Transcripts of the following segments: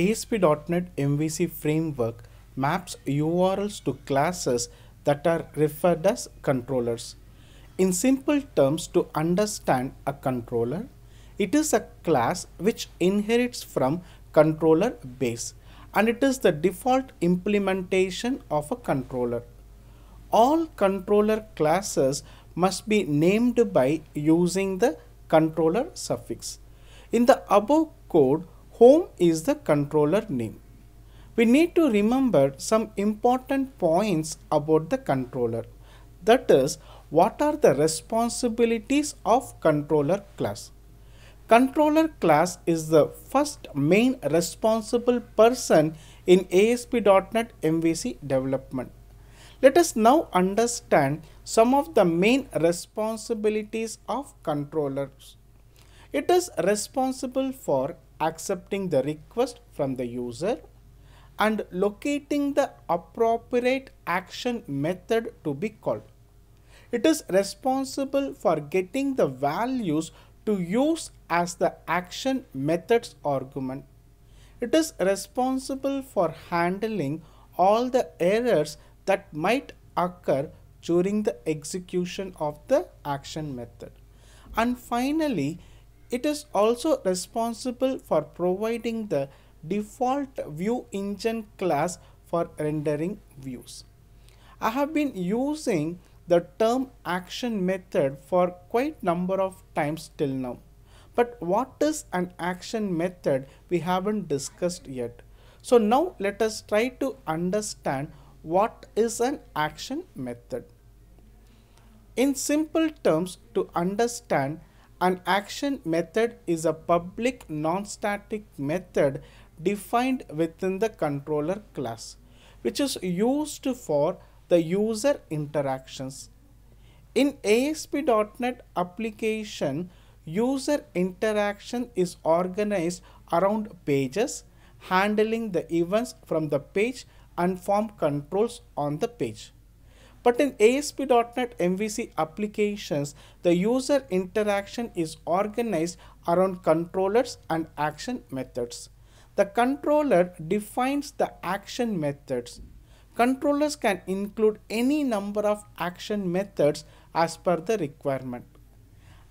ASP.NET MVC framework maps URLs to classes that are referred as controllers. In simple terms, to understand a controller, it is a class which inherits from controller base and it is the default implementation of a controller. All controller classes must be named by using the controller suffix. In the above code, home is the controller name. We need to remember some important points about the controller. That is, what are the responsibilities of controller class? Controller class is the first main responsible person in ASP.NET MVC development. Let us now understand some of the main responsibilities of controllers. It is responsible for accepting the request from the user and locating the appropriate action method to be called. It is responsible for getting the values to use as the action methods argument. It is responsible for handling all the errors that might occur during the execution of the action method. And finally, it is also responsible for providing the default view engine class for rendering views. I have been using the term action method for quite number of times till now. But what is an action method we haven't discussed yet. So now let us try to understand what is an action method. In simple terms to understand an action method is a public non-static method defined within the controller class, which is used for the user interactions. In ASP.NET application, user interaction is organized around pages, handling the events from the page and form controls on the page. But in ASP.NET MVC applications, the user interaction is organized around controllers and action methods. The controller defines the action methods. Controllers can include any number of action methods as per the requirement.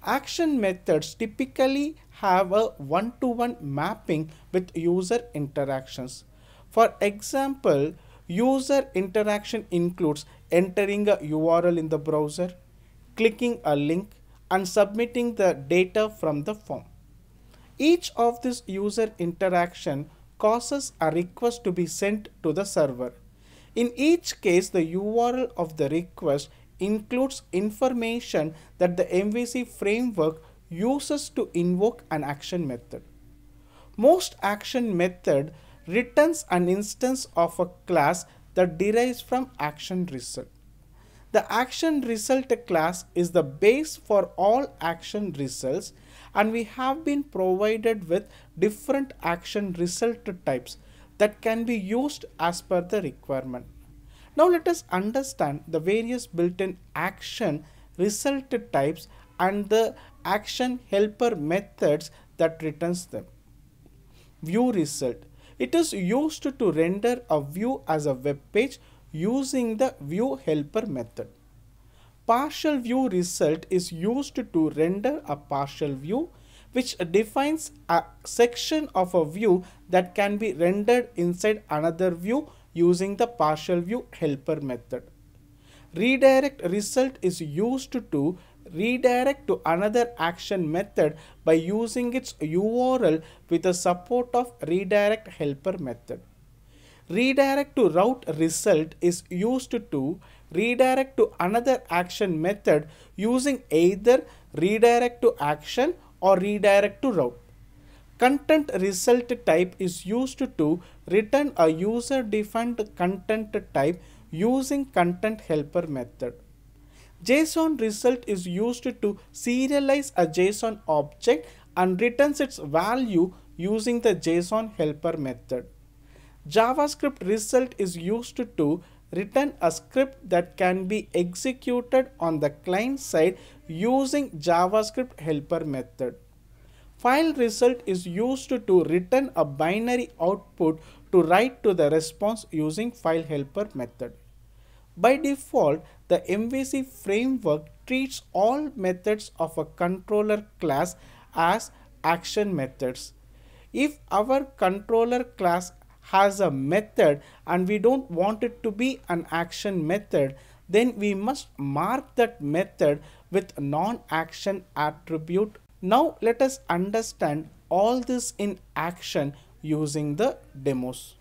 Action methods typically have a one-to-one -one mapping with user interactions. For example, user interaction includes entering a URL in the browser, clicking a link and submitting the data from the form. Each of this user interaction causes a request to be sent to the server. In each case, the URL of the request includes information that the MVC framework uses to invoke an action method. Most action method returns an instance of a class that derives from action result. The action result class is the base for all action results and we have been provided with different action result types that can be used as per the requirement. Now let us understand the various built-in action result types and the action helper methods that returns them. View result it is used to render a view as a web page using the view helper method. Partial view result is used to render a partial view which defines a section of a view that can be rendered inside another view using the partial view helper method. Redirect result is used to redirect to another action method by using its URL with the support of redirect helper method. Redirect to route result is used to redirect to another action method using either redirect to action or redirect to route. Content result type is used to return a user defined content type using content helper method. JSON result is used to serialize a JSON object and returns its value using the JSON helper method. JavaScript result is used to return a script that can be executed on the client side using JavaScript helper method. File result is used to return a binary output to write to the response using file helper method. By default, the MVC framework treats all methods of a controller class as action methods. If our controller class has a method and we don't want it to be an action method, then we must mark that method with non-action attribute. Now let us understand all this in action using the demos.